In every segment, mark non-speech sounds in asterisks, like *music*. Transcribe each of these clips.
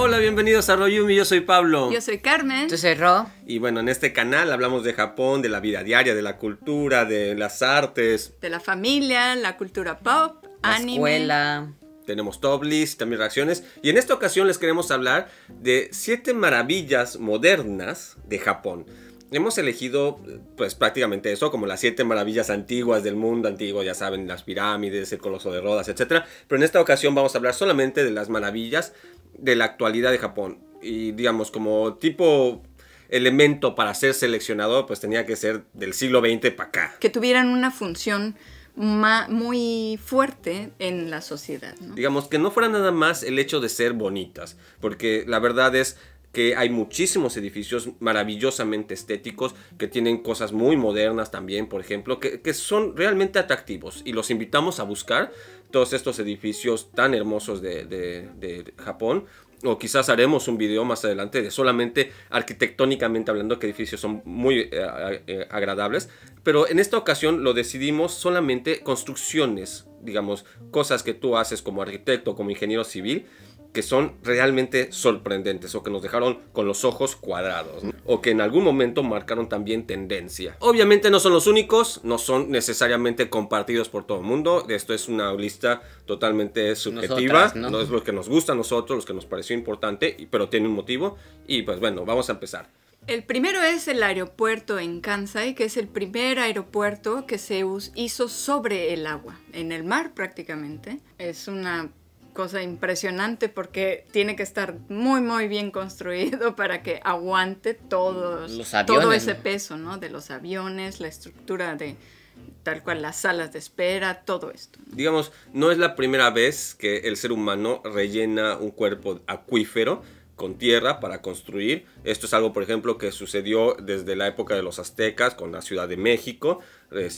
Hola, bienvenidos a Royumi, yo soy Pablo. Yo soy Carmen. Yo soy Ro. Y bueno, en este canal hablamos de Japón, de la vida diaria, de la cultura, de las artes. De la familia, la cultura pop, anime. escuela. Tenemos top list, también reacciones. Y en esta ocasión les queremos hablar de siete maravillas modernas de Japón hemos elegido pues prácticamente eso, como las siete maravillas antiguas del mundo antiguo, ya saben, las pirámides, el coloso de Rodas, etc. Pero en esta ocasión vamos a hablar solamente de las maravillas de la actualidad de Japón. Y digamos, como tipo elemento para ser seleccionado pues tenía que ser del siglo XX para acá. Que tuvieran una función muy fuerte en la sociedad. Digamos que no fuera nada más el hecho de ser bonitas, porque la verdad es que hay muchísimos edificios maravillosamente estéticos que tienen cosas muy modernas también, por ejemplo, que, que son realmente atractivos y los invitamos a buscar todos estos edificios tan hermosos de, Japón o quizás haremos un video más adelante de solamente arquitectónicamente hablando que edificios son muy eh, eh, agradables, pero en esta ocasión lo decidimos solamente construcciones, digamos, cosas que tú haces como arquitecto, como ingeniero civil que son realmente sorprendentes o que nos dejaron con los ojos cuadrados o que en algún momento marcaron también tendencia. Obviamente no son los únicos, no son necesariamente compartidos por todo el mundo, esto es una lista totalmente subjetiva, ¿no? es lo que nos gusta a nosotros, lo que nos pareció importante, pero tiene un motivo y pues bueno, vamos a empezar. El primero es el aeropuerto en Kansai, que es el primer aeropuerto que se hizo sobre el agua, en el mar prácticamente. Es una cosa impresionante porque tiene que estar muy, muy bien construido *laughs* para que aguante todos, todo ese peso, De los aviones, la estructura de tal cual las salas de espera, todo esto. Digamos, no es la primera vez que el ser humano rellena un cuerpo acuífero con tierra para construir. Esto es algo, por ejemplo, que sucedió desde la época de los aztecas con la Ciudad de México.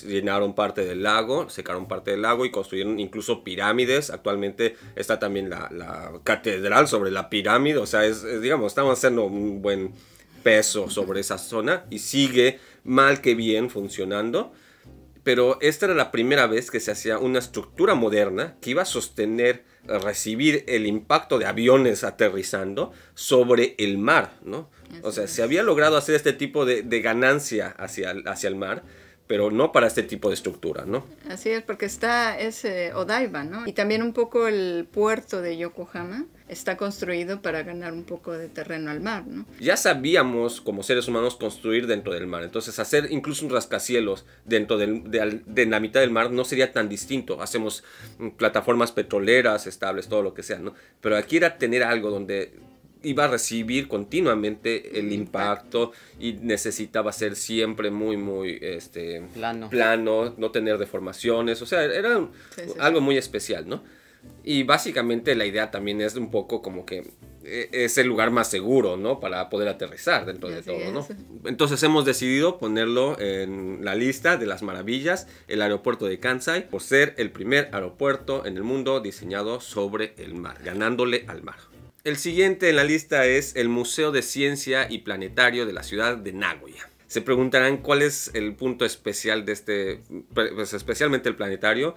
Llenaron parte del lago, secaron parte del lago y construyeron incluso pirámides. Actualmente está también la, catedral sobre la pirámide. O sea, digamos, estamos haciendo un buen peso sobre esa zona y sigue mal que bien funcionando pero esta era la primera vez que se hacía una estructura moderna que iba a sostener, eh, recibir el impacto de aviones aterrizando sobre el mar, ¿no? o sea, se había logrado hacer este tipo de, ganancia hacia, hacia el mar, pero no para este tipo de estructura, ¿no? Así es, porque está ese Odaiba, ¿no? Y también un poco el puerto de Yokohama, está construido para ganar un poco de terreno al mar, ¿no? Ya sabíamos como seres humanos construir dentro del mar, entonces hacer incluso un rascacielos dentro de, la mitad del mar no sería tan distinto. Hacemos plataformas petroleras estables, todo lo que sea, ¿no? Pero aquí era tener algo donde iba a recibir continuamente el impacto y necesitaba ser siempre muy, muy este, plano. plano, no tener deformaciones, o sea, era algo muy especial, ¿no? Y básicamente la idea también es un poco como que e, es el lugar más seguro, ¿no? Para poder aterrizar dentro de todo, ¿no? Entonces hemos decidido ponerlo en la lista de las maravillas, el aeropuerto de Kansai, por ser el primer aeropuerto en el mundo diseñado sobre el mar, ganándole al mar. El siguiente en la lista es el Museo de Ciencia y Planetario de la ciudad de Nagoya. Se preguntarán cuál es el punto especial de este, pues especialmente el planetario.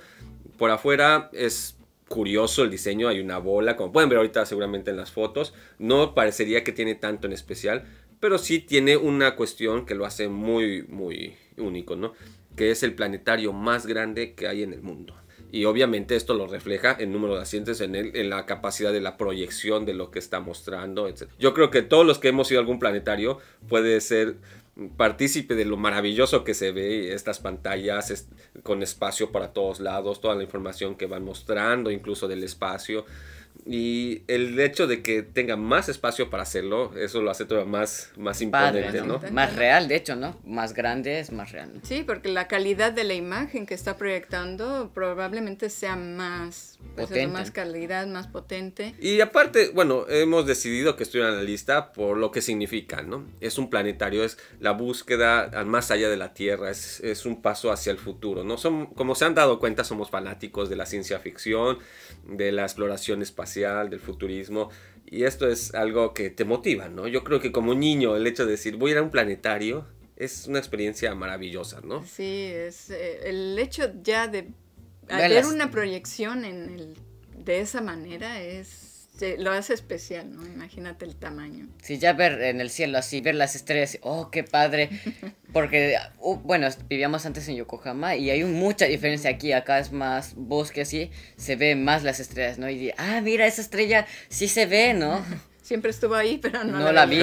Por afuera es curioso el diseño, hay una bola, como pueden ver ahorita seguramente en las fotos, no parecería que tiene tanto en especial, pero sí tiene una cuestión que lo hace muy, muy único, ¿no? Que es el planetario más grande que hay en el mundo. Y obviamente esto lo refleja en número de asientos, en, el, en la capacidad de la proyección de lo que está mostrando, etc. Yo creo que todos los que hemos ido a algún planetario puede ser partícipe de lo maravilloso que se ve estas pantallas con espacio para todos lados, toda la información que van mostrando, incluso del espacio. Y el hecho de que tenga más espacio para hacerlo, eso lo hace todavía más, más imponente, Más real, de hecho, ¿no? Más grande es más real. Sí, porque la calidad de la imagen que está proyectando probablemente sea más, pues, potente. más calidad, más potente. Y aparte, bueno, hemos decidido que estoy en la lista por lo que significa, ¿no? Es un planetario, es la búsqueda más allá de la Tierra, es, es un paso hacia el futuro, ¿no? Son, como se han dado cuenta, somos fanáticos de la ciencia ficción, de la exploración espacial del futurismo, y esto es algo que te motiva, ¿no? Yo creo que como niño el hecho de decir voy a ir a un planetario es una experiencia maravillosa, ¿no? Sí, es eh, el hecho ya de hacer una proyección en el, de esa manera es lo hace especial, ¿no? Imagínate el tamaño. Sí, ya ver en el cielo así, ver las estrellas, oh, qué padre. Porque, bueno, vivíamos antes en Yokohama y hay mucha diferencia aquí. Acá es más bosque así, se ve más las estrellas, ¿no? Y, ah, mira, esa estrella sí se ve, ¿no? Siempre estuvo ahí, pero no, la, vi.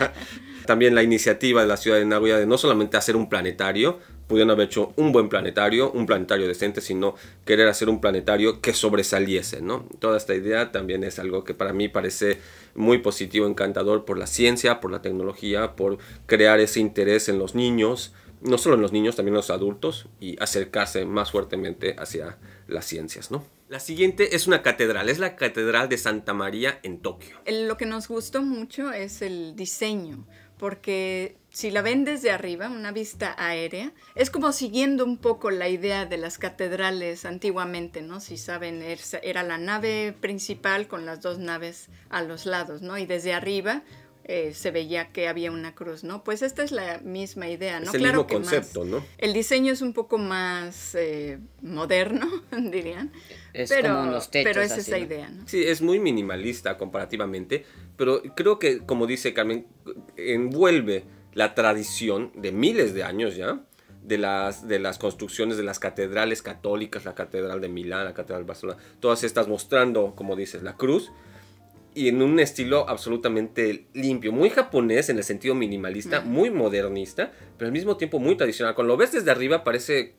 *laughs* También la iniciativa de la ciudad de Nagoya de no solamente hacer un planetario, pudieron haber hecho un buen planetario, un planetario decente, sino querer hacer un planetario que sobresaliese, ¿no? Toda esta idea también es algo que para mí parece muy positivo, encantador por la ciencia, por la tecnología, por crear ese interés en los niños, no solo en los niños, también en los adultos, y acercarse más fuertemente hacia las ciencias, ¿no? La siguiente es una catedral, es la Catedral de Santa María en Tokio. Lo que nos gustó mucho es el diseño porque si la ven desde arriba, una vista aérea, es como siguiendo un poco la idea de las catedrales antiguamente, ¿no? Si saben, era la nave principal con las dos naves a los lados, ¿no? Y desde arriba eh, se veía que había una cruz, ¿no? Pues esta es la misma idea, ¿no? Es el mismo concepto, ¿no? El diseño es un poco más eh, moderno, *laughs* dirían. pero, como Pero es esa idea, ¿no? Sí, es muy minimalista comparativamente, pero creo que, como dice Carmen, envuelve la tradición de miles de años ya, de las, de las construcciones de las catedrales católicas, la Catedral de Milán, la Catedral de Barcelona, todas estas mostrando, como dices, la cruz, y en un estilo absolutamente limpio, muy japonés en el sentido minimalista, muy modernista, pero al mismo tiempo muy tradicional. Cuando lo ves desde arriba parece,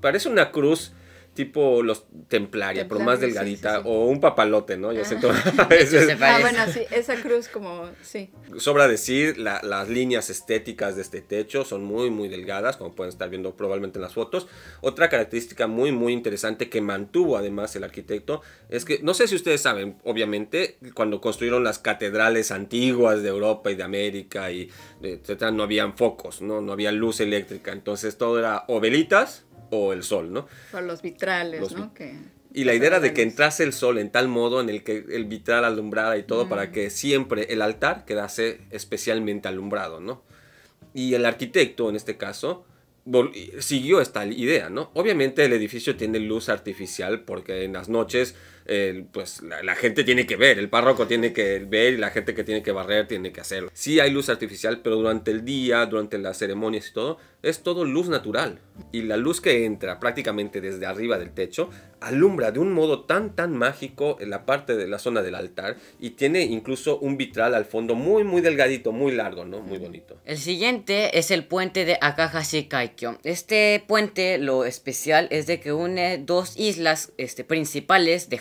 parece una cruz tipo los templaria, pero más delgadita, o un papalote, ¿no? Ah. *laughs* *laughs* ah. bueno, sí, esa cruz como, sí. Sobra decir, las líneas estéticas de este techo son muy, muy delgadas, como pueden estar viendo probablemente en las fotos. Otra característica muy, muy interesante que mantuvo además el arquitecto es que, no sé si ustedes saben, obviamente, cuando construyeron las catedrales antiguas de Europa y de América y etcétera, no habían focos, ¿no? No había luz eléctrica, entonces todo era o velitas o el sol, ¿no? O los vitrales, ¿no? y la idea era de que entrase el sol en tal modo en el que el vitral alumbrara y todo para mm. que siempre el altar quedase especialmente alumbrado, ¿no? Y el arquitecto, en este caso, siguió esta idea, ¿no? Obviamente el edificio tiene luz artificial porque en las noches pues la, gente tiene que ver, el párroco tiene que ver y la gente que tiene que barrer tiene que hacerlo. Sí hay luz artificial, pero durante el día, durante las ceremonias y todo, es todo luz natural. Y la luz que entra prácticamente desde arriba del techo alumbra de un modo tan tan mágico en la parte de la zona del altar y tiene incluso un vitral al fondo muy muy delgadito, muy largo, ¿no? Muy bonito. El siguiente es el puente de Akahashi Este puente lo especial es de que une dos islas este, principales de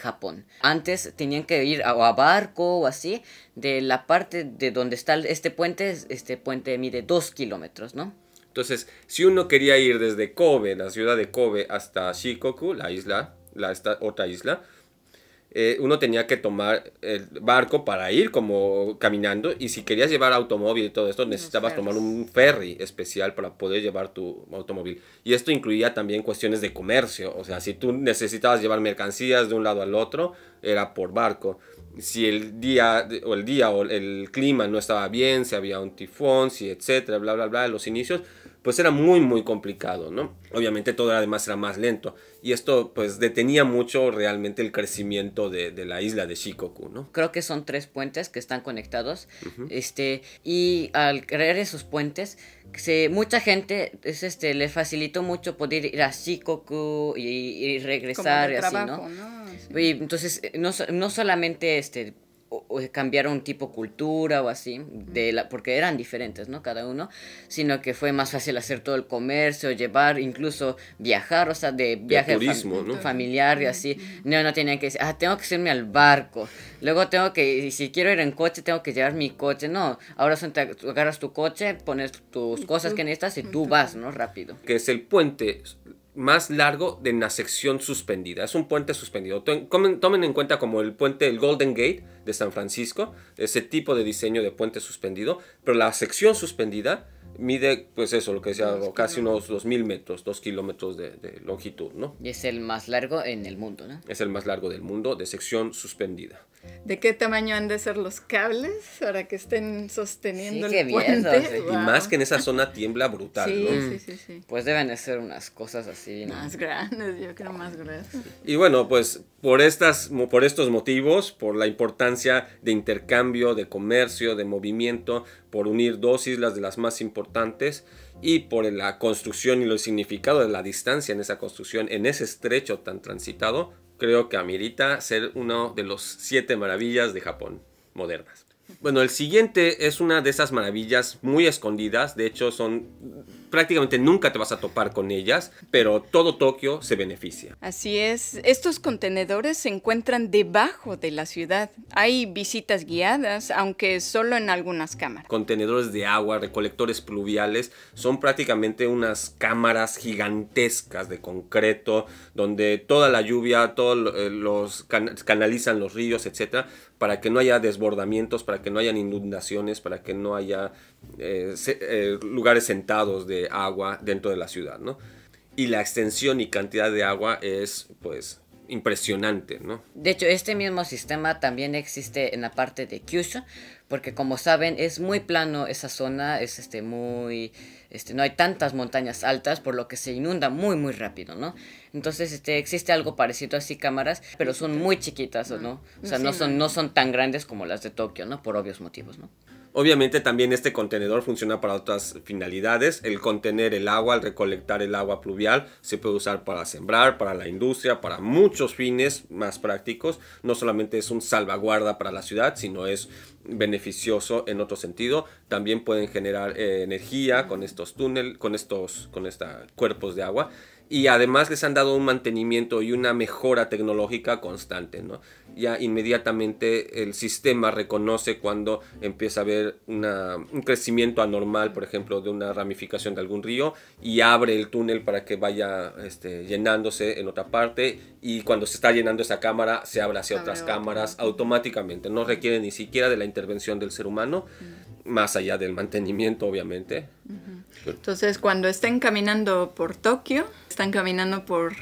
antes tenían que ir a, a, barco o así, de la parte de donde está este puente, este puente mide 2 kilómetros, ¿no? Entonces, si uno quería ir desde Kobe, la ciudad de Kobe, hasta Shikoku, la isla, la otra isla, eh, uno tenía que tomar el barco para ir como caminando y si querías llevar automóvil y todo esto necesitabas tomar un ferry especial para poder llevar tu automóvil y esto incluía también cuestiones de comercio o sea si tú necesitabas llevar mercancías de un lado al otro era por barco si el día o el día o el clima no estaba bien si había un tifón si etcétera bla bla bla los inicios pues era muy muy complicado, ¿no? Obviamente todo además era más lento y esto pues detenía mucho realmente el crecimiento de, la isla de Shikoku, ¿no? Creo que son tres puentes que están conectados, este, y al crear esos puentes, se, mucha gente es, este, le facilitó mucho poder ir a Shikoku y, regresar así, ¿no? entonces no, no solamente este, o, un tipo cultura o así, de la, porque eran diferentes, ¿no? Cada uno, sino que fue más fácil hacer todo el comercio, llevar, incluso viajar, o sea, de viaje turismo, familiar y así. No, no tenían que decir, ah, tengo que irme al barco, luego tengo que, si quiero ir en coche, tengo que llevar mi coche, no, ahora son, te agarras tu coche, pones tus cosas que necesitas y tú vas, ¿no? Rápido. Que es el puente más largo de la sección suspendida. Es un puente suspendido. Tomen, en cuenta como el puente del Golden Gate de San Francisco, ese tipo de diseño de puente suspendido, pero la sección suspendida mide, pues eso, lo que sea, casi unos 2.000 metros, 2 kilómetros de, longitud, ¿no? Y es el más largo en el mundo, Es el más largo del mundo de sección suspendida de qué tamaño han de ser los cables para que estén sosteniendo el Y más que en esa zona tiembla brutal, Pues deben de ser unas cosas así. Más grandes, yo creo más grandes. Y bueno, pues por, por estos motivos, por la importancia de intercambio, de comercio, de movimiento, por unir dos islas de las más importantes y por la construcción y el significado de la distancia en esa construcción, en ese estrecho tan transitado, creo que amerita ser uno de los siete maravillas de Japón modernas. Bueno, el siguiente es una de esas maravillas muy escondidas, de hecho son prácticamente nunca te vas a topar con ellas, pero todo Tokio se beneficia. Así es, estos contenedores se encuentran debajo de la ciudad. Hay visitas guiadas, aunque solo en algunas cámaras. Contenedores de agua, recolectores pluviales, son prácticamente unas cámaras gigantescas de concreto, donde toda la lluvia, todos eh, los canalizan los ríos, etcétera, para que no haya desbordamientos, para que no hayan inundaciones, para que no haya eh, eh, lugares sentados de agua dentro de la ciudad, ¿no? Y la extensión y cantidad de agua es, pues, impresionante, ¿no? De hecho, este mismo sistema también existe en la parte de Kyushu, porque como saben, es muy plano esa zona, es este muy este no hay tantas montañas altas, por lo que se inunda muy muy rápido, ¿no? Entonces, este existe algo parecido así cámaras, pero son muy chiquitas, ¿no? O sea, no son no son tan grandes como las de Tokio, ¿no? Por obvios motivos, ¿no? Obviamente también este contenedor funciona para otras finalidades. El contener el agua, el recolectar el agua pluvial, se puede usar para sembrar, para la industria, para muchos fines más prácticos. No solamente es un salvaguarda para la ciudad, sino es beneficioso en otro sentido. También pueden generar eh, energía con estos túneles, con estos con cuerpos de agua y además les han dado un mantenimiento y una mejora tecnológica constante. ¿no? Ya inmediatamente el sistema reconoce cuando empieza a haber un crecimiento anormal, por ejemplo, de una ramificación de algún río y abre el túnel para que vaya este, llenándose en otra parte y cuando se está llenando esa cámara se abre hacia otras cámaras automáticamente. No requiere ni siquiera de la intervención del ser humano, más allá del mantenimiento, obviamente. Entonces, cuando estén caminando por Tokio, están caminando por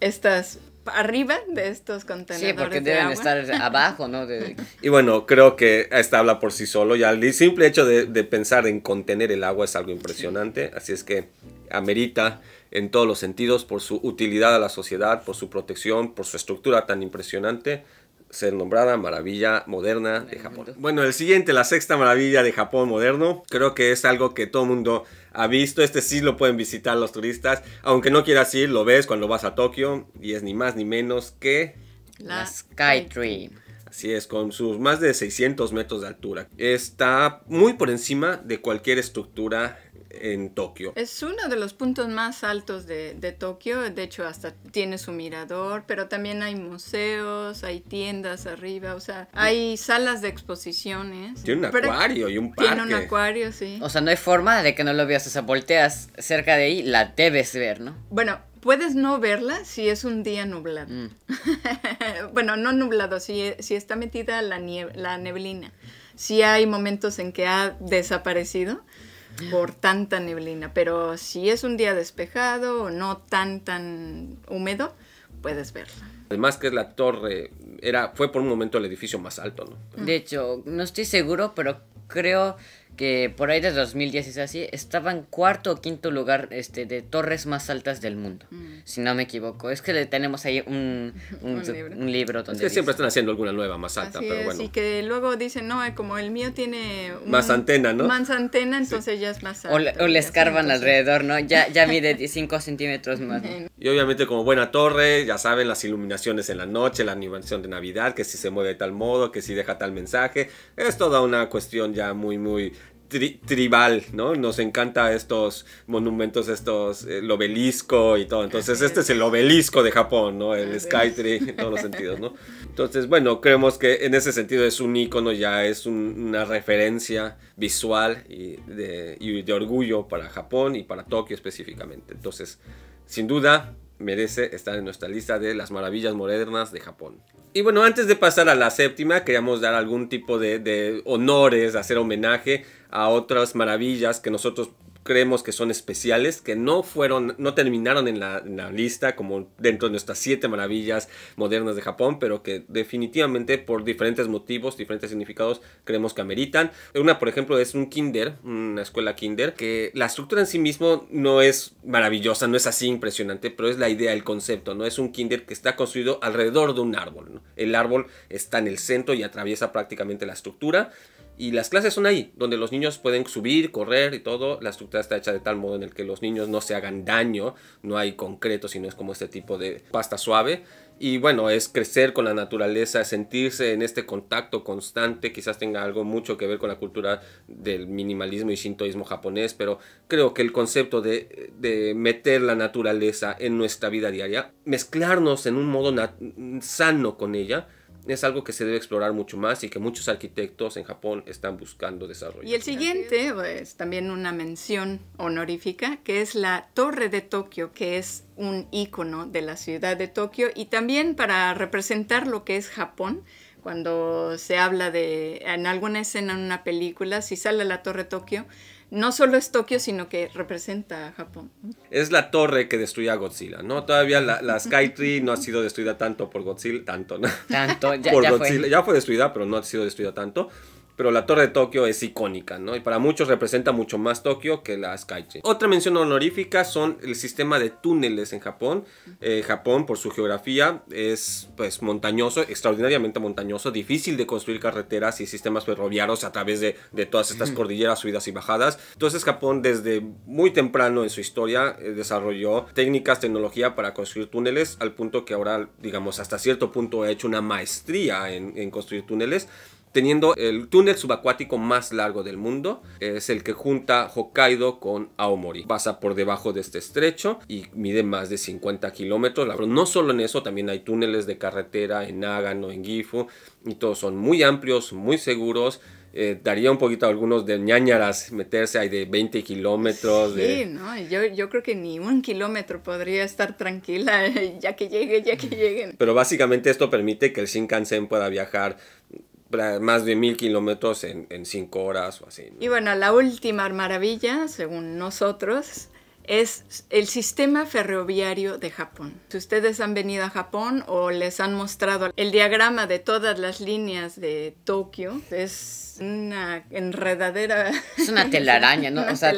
estas arriba de estos contenedores. Sí, porque deben estar *laughs* abajo, ¿no? Y bueno, creo que esta habla por sí solo. Ya el simple hecho de pensar en contener el agua es algo impresionante. Así es que amerita en todos los sentidos por su utilidad a la sociedad, por su protección, por su estructura tan impresionante ser nombrada maravilla moderna de Japón. Bueno, el siguiente, la sexta maravilla de Japón moderno, creo que es algo que todo mundo ha visto. Este sí lo pueden visitar los turistas, aunque no quieras ir, lo ves cuando vas a Tokio y es ni más ni menos que la Skytree. Así es, con sus más de 600 metros de altura. Está muy por encima de cualquier estructura en Tokio. Es uno de los puntos más altos de, Tokio, de hecho hasta tiene su mirador, pero también hay museos, hay tiendas arriba, o sea, hay salas de exposiciones. Tiene un acuario y un parque. Tiene un acuario, sí. O sea, no hay forma de que no lo veas, o sea, volteas cerca de ahí, la debes ver, ¿no? Bueno, puedes no verla si es un día nublado. Mm. *laughs* bueno, no nublado, si, si está metida la, la neblina. Si hay momentos en que ha desaparecido, por tanta neblina, pero si es un día despejado o no tan tan húmedo, puedes verla. Además que es la torre, era, fue por un momento el edificio más alto, ¿no? De hecho, no estoy seguro, pero creo que por ahí de y así, estaban cuarto o quinto lugar este, de torres más altas del mundo, mm. si no me equivoco. Es que le tenemos ahí un, *laughs* libro. donde... que siempre están haciendo alguna nueva más alta, pero Y que luego dicen, no, eh, como el mío tiene... más antena, ¿no? Más antena, entonces ya es más alto. O le, escarban alrededor, ¿no? Ya, ya mide 5 *laughs* centímetros más. Y obviamente como buena torre, ya saben, las iluminaciones en la noche, la animación de Navidad, que si se mueve de tal modo, que si deja tal mensaje, es toda una cuestión ya muy, muy tribal, ¿no? Nos encanta estos monumentos, estos, eh, el obelisco y todo. Entonces, este es el obelisco de Japón, ¿no? El Skytree, en todos los sentidos, ¿no? Entonces, bueno, creemos que en ese sentido es un icono, ya es una referencia visual y de, y de orgullo para Japón y para Tokio específicamente. Entonces, sin duda, merece estar en nuestra lista de las maravillas modernas de Japón. Y bueno, antes de pasar a la séptima, queríamos dar algún tipo de, honores, hacer homenaje a otras maravillas que nosotros creemos que son especiales, que no fueron, no terminaron en la, lista como dentro de nuestras siete maravillas modernas de Japón, pero que definitivamente por diferentes motivos, diferentes significados, creemos que ameritan. Una, por ejemplo, es un kinder, una escuela kinder, que la estructura en sí mismo no es maravillosa, no es así impresionante, pero es la idea, el concepto, ¿no? Es un kinder que está construido alrededor de un árbol, El árbol está en el centro y atraviesa prácticamente la estructura. Y las clases son ahí, donde los niños pueden subir, correr y todo. La estructura está hecha de tal modo en el que los niños no se hagan daño, no hay concreto, sino es como este tipo de pasta suave. Y bueno, es crecer con la naturaleza, sentirse en este contacto constante, quizás tenga algo mucho que ver con la cultura del minimalismo y shintoísmo japonés, pero creo que el concepto de, de meter la naturaleza en nuestra vida diaria, mezclarnos en un modo sano con ella, es algo que se debe explorar mucho más y que muchos arquitectos en Japón están buscando desarrollar. Y el siguiente es pues, también una mención honorífica, que es la Torre de Tokio, que es un icono de la ciudad de Tokio y también para representar lo que es Japón cuando se habla de, en alguna escena en una película, si sale la Torre Tokio, no solo es Tokio, sino que representa a Japón. Es la torre que destruye a Godzilla, ¿no? Todavía la, Sky Skytree no ha sido destruida tanto por Godzilla, tanto, ¿no? Tanto, ya, fue. Ya fue destruida, pero no ha sido destruida tanto pero la Torre de Tokio es icónica, ¿no? Y para muchos representa mucho más Tokio que la Skytrain. Otra mención honorífica son el sistema de túneles en Japón. Eh, Japón, por su geografía, es pues montañoso, extraordinariamente montañoso, difícil de construir carreteras y sistemas ferroviarios a través de, todas estas cordilleras, subidas y bajadas. Entonces Japón desde muy temprano en su historia eh, desarrolló técnicas, tecnología para construir túneles, al punto que ahora, digamos, hasta cierto punto ha hecho una maestría en, en construir túneles teniendo el túnel subacuático más largo del mundo. Es el que junta Hokkaido con Aomori. Pasa por debajo de este estrecho y mide más de 50 kilómetros. No solo en eso, también hay túneles de carretera en Nagano, en Gifu. Y todos son muy amplios, muy seguros. Eh, daría un poquito a algunos de ñañaras meterse ahí de 20 kilómetros. Sí, no, yo, yo, creo que ni un kilómetro podría estar tranquila *laughs* ya que llegue, ya que lleguen. Pero básicamente esto permite que el Shinkansen pueda viajar más de mil kilómetros en, en cinco horas o así. Y bueno, la última maravilla, según nosotros, es el sistema ferroviario de Japón. Si ustedes han venido a Japón o les han mostrado el diagrama de todas las líneas de Tokio, es una enredadera. Es una telaraña, ¿no? *laughs* o sea,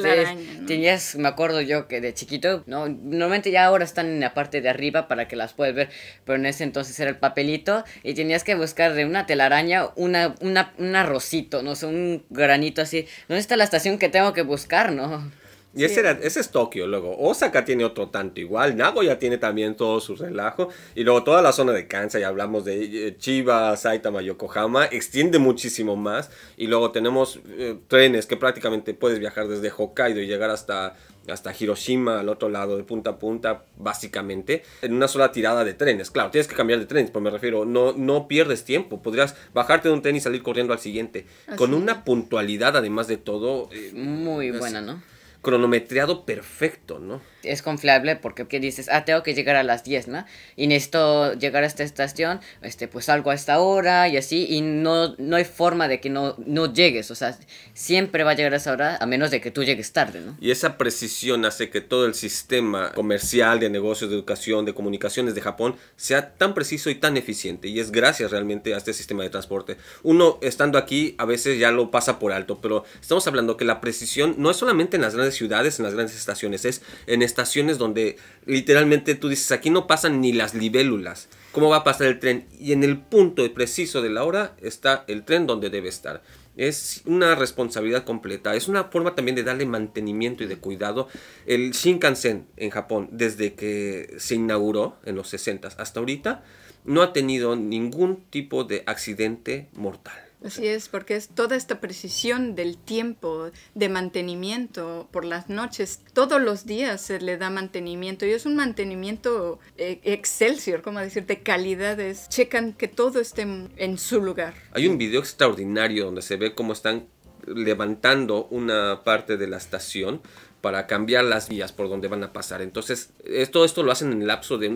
tenías, me acuerdo yo que de chiquito, ¿no? Normalmente ya ahora están en la parte de arriba para que las puedas ver, pero en ese entonces era el papelito y tenías que buscar de una telaraña una, un arrocito, no sé, un granito así. ¿Dónde está la estación que tengo que buscar, no? Y ese, era, ese es Tokio, luego Osaka tiene otro tanto igual, Nagoya tiene también todo su relajo, y luego toda la zona de Kansas, hablamos de eh, Chiba, Saitama, Yokohama, extiende muchísimo más, y luego tenemos eh, trenes que prácticamente puedes viajar desde Hokkaido y llegar hasta, hasta Hiroshima, al otro lado, de punta a punta, básicamente, en una sola tirada de trenes. Claro, tienes que cambiar de trenes, pero me refiero, no, no pierdes tiempo, podrías bajarte de un tren y salir corriendo al siguiente, con una puntualidad además de todo. Eh, Muy buena, ¿no? cronometriado perfecto, ¿no? Es confiable porque dices, ah, tengo que llegar a las 10, ¿no? Y necesito llegar a esta estación, este, pues salgo a esta hora y así, y no, no hay forma de que no, no llegues, o sea, siempre va a llegar a esa hora a menos de que tú llegues tarde, ¿no? Y esa precisión hace que todo el sistema comercial, de negocios, de educación, de comunicaciones de Japón sea tan preciso y tan eficiente, y es gracias realmente a este sistema de transporte. Uno, estando aquí, a veces ya lo pasa por alto, pero estamos hablando que la precisión no es solamente en las grandes ciudades, en las grandes estaciones, es en estaciones donde literalmente tú dices, aquí no pasan ni las libélulas, ¿cómo va a pasar el tren? Y en el punto preciso de la hora está el tren donde debe estar. Es una responsabilidad completa, es una forma también de darle mantenimiento y de cuidado. El Shinkansen en Japón, desde que se inauguró en los 60 hasta ahorita, no ha tenido ningún tipo de accidente mortal. Así es, porque es toda esta precisión del tiempo de mantenimiento por las noches. Todos los días se le da mantenimiento y es un mantenimiento eh, excelsior, como decir, de calidades. Checan que todo esté en su lugar. Hay un video extraordinario donde se ve cómo están levantando una parte de la estación para cambiar las vías por donde van a pasar. Entonces, todo esto lo hacen en el lapso de,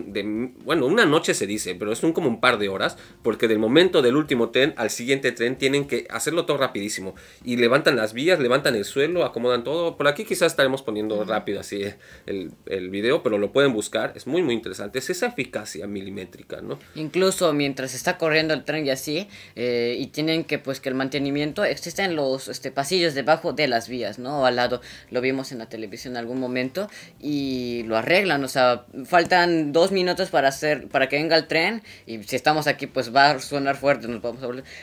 bueno, una noche se dice, pero es un, como un par de horas, porque del momento del último tren al siguiente tren tienen que hacerlo todo rapidísimo. Y levantan las vías, levantan el suelo, acomodan todo. Por aquí quizás estaremos poniendo rápido así eh, el, el video, pero lo pueden buscar, es muy, muy interesante. Es esa eficacia milimétrica, ¿no? Incluso mientras está corriendo el tren y así, eh, y tienen que, pues, que el mantenimiento en los este, pasillos debajo de las vías, ¿no? al lado, lo vimos en la televisión en algún momento y lo arreglan. O sea, faltan dos minutos para hacer, para que venga el tren y si estamos aquí pues va a sonar fuerte,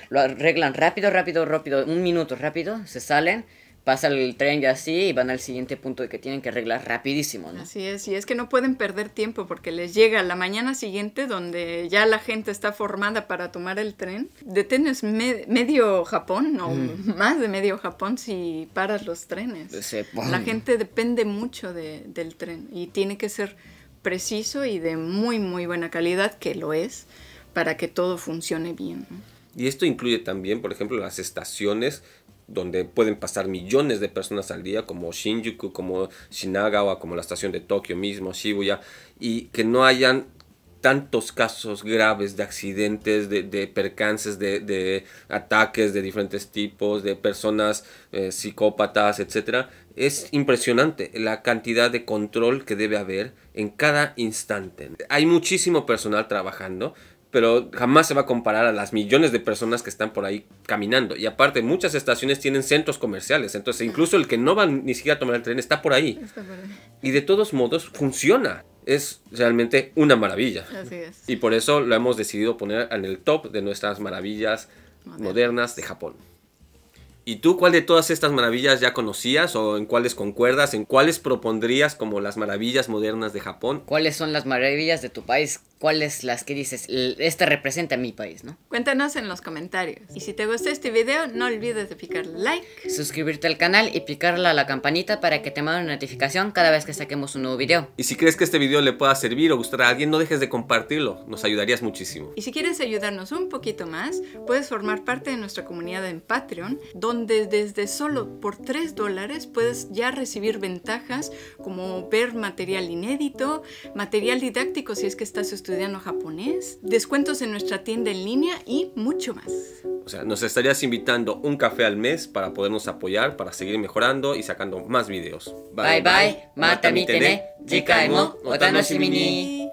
Lo arreglan rápido, rápido, rápido, un minuto rápido, se salen pasa el tren y así y van al siguiente punto de que tienen que arreglar rapidísimo, Así es, y es que no pueden perder tiempo porque les llega la mañana siguiente donde ya la gente está formada para tomar el tren. detenes medio Japón o mm. más de medio Japón si paras los trenes. Pues la gente depende mucho de, del tren y tiene que ser preciso y de muy muy buena calidad, que lo es, para que todo funcione bien. Y esto incluye también, por ejemplo, las estaciones donde pueden pasar millones de personas al día, como Shinjuku, como Shinagawa, como la estación de Tokio mismo, Shibuya, y que no hayan tantos casos graves de accidentes, de, percances, de, ataques de diferentes tipos, de personas eh, psicópatas, etc. Es impresionante la cantidad de control que debe haber en cada instante. Hay muchísimo personal trabajando pero jamás se va a comparar a las millones de personas que están por ahí caminando. Y aparte, muchas estaciones tienen centros comerciales, entonces incluso el que no va ni siquiera a tomar el tren está por ahí. Y de todos modos, funciona. Es realmente una maravilla. Así es. Y por eso lo hemos decidido poner en el top de nuestras maravillas modernas de Japón. ¿Y tú cuál de todas estas maravillas ya conocías o en cuáles concuerdas? ¿En cuáles propondrías como las maravillas modernas de Japón? ¿Cuáles son las maravillas de tu país cuáles las que dices, esta representa a mi país, ¿no? Cuéntanos en los comentarios. Y si te gustó este video, no olvides de picar like, suscribirte al canal y picarle a la campanita para que te mande una notificación cada vez que saquemos un nuevo video. Y si crees que este video le pueda servir o gustar a alguien, no dejes de compartirlo, nos ayudarías muchísimo. Y si quieres ayudarnos un poquito más, puedes formar parte de nuestra comunidad en Patreon, donde desde solo por 3 dólares puedes ya recibir ventajas como ver material inédito, material didáctico si es que estás estudiando japonés, descuentos en nuestra tienda en línea y mucho más. O sea, nos estarías invitando un café al mes para podernos apoyar, para seguir mejorando y sacando más videos. Bye bye, Mata mi jikai mo ni.